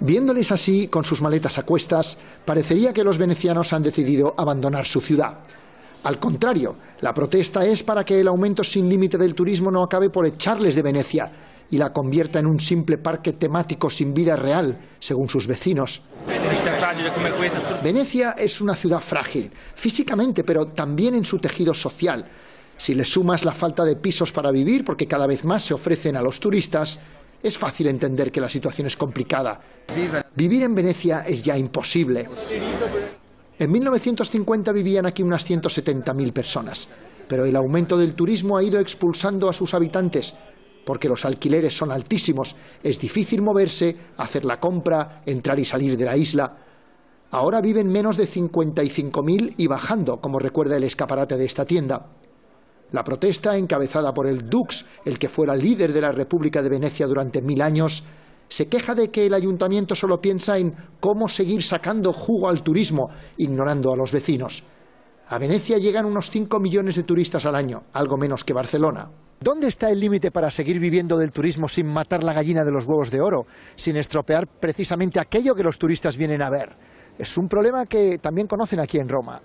Viéndoles así, con sus maletas a cuestas, parecería que los venecianos han decidido abandonar su ciudad. Al contrario, la protesta es para que el aumento sin límite del turismo no acabe por echarles de Venecia y la convierta en un simple parque temático sin vida real, según sus vecinos. Venecia es una ciudad frágil, físicamente, pero también en su tejido social. Si le sumas la falta de pisos para vivir, porque cada vez más se ofrecen a los turistas, es fácil entender que la situación es complicada. Vivir en Venecia es ya imposible. En 1950 vivían aquí unas 170.000 personas, pero el aumento del turismo ha ido expulsando a sus habitantes, porque los alquileres son altísimos, es difícil moverse, hacer la compra, entrar y salir de la isla. Ahora viven menos de 55.000 y bajando, como recuerda el escaparate de esta tienda. La protesta, encabezada por el Dux, el que fuera líder de la República de Venecia durante mil años, se queja de que el ayuntamiento solo piensa en cómo seguir sacando jugo al turismo, ignorando a los vecinos. A Venecia llegan unos 5 millones de turistas al año, algo menos que Barcelona. ¿Dónde está el límite para seguir viviendo del turismo sin matar la gallina de los huevos de oro, sin estropear precisamente aquello que los turistas vienen a ver? Es un problema que también conocen aquí en Roma.